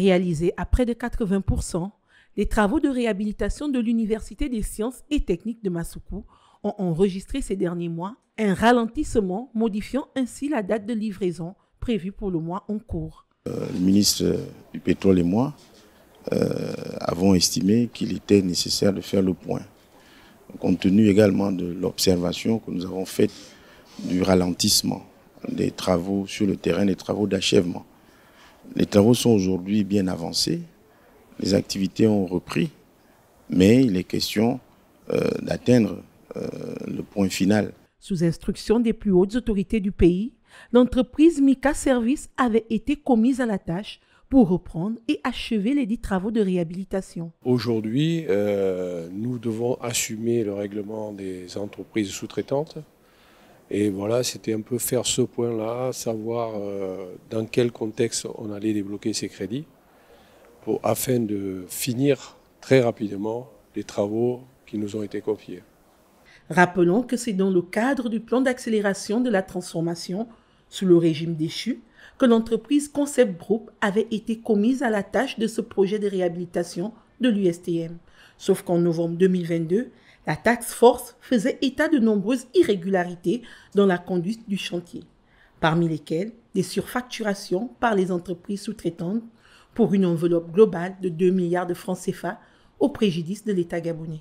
Réalisé à près de 80%, les travaux de réhabilitation de l'Université des sciences et techniques de Masuku ont enregistré ces derniers mois un ralentissement, modifiant ainsi la date de livraison prévue pour le mois en cours. Euh, le ministre du Pétrole et moi euh, avons estimé qu'il était nécessaire de faire le point, compte tenu également de l'observation que nous avons faite du ralentissement des travaux sur le terrain, des travaux d'achèvement. Les travaux sont aujourd'hui bien avancés, les activités ont repris, mais il est question euh, d'atteindre euh, le point final. Sous instruction des plus hautes autorités du pays, l'entreprise Mika Service avait été commise à la tâche pour reprendre et achever les dix travaux de réhabilitation. Aujourd'hui, euh, nous devons assumer le règlement des entreprises sous-traitantes et voilà, c'était un peu faire ce point-là, savoir euh, dans quel contexte on allait débloquer ces crédits, pour, afin de finir très rapidement les travaux qui nous ont été confiés. Rappelons que c'est dans le cadre du plan d'accélération de la transformation sous le régime déchu que l'entreprise Concept Group avait été commise à la tâche de ce projet de réhabilitation de l'USTM. Sauf qu'en novembre 2022, la taxe force faisait état de nombreuses irrégularités dans la conduite du chantier, parmi lesquelles des surfacturations par les entreprises sous-traitantes pour une enveloppe globale de 2 milliards de francs CFA au préjudice de l'État gabonais.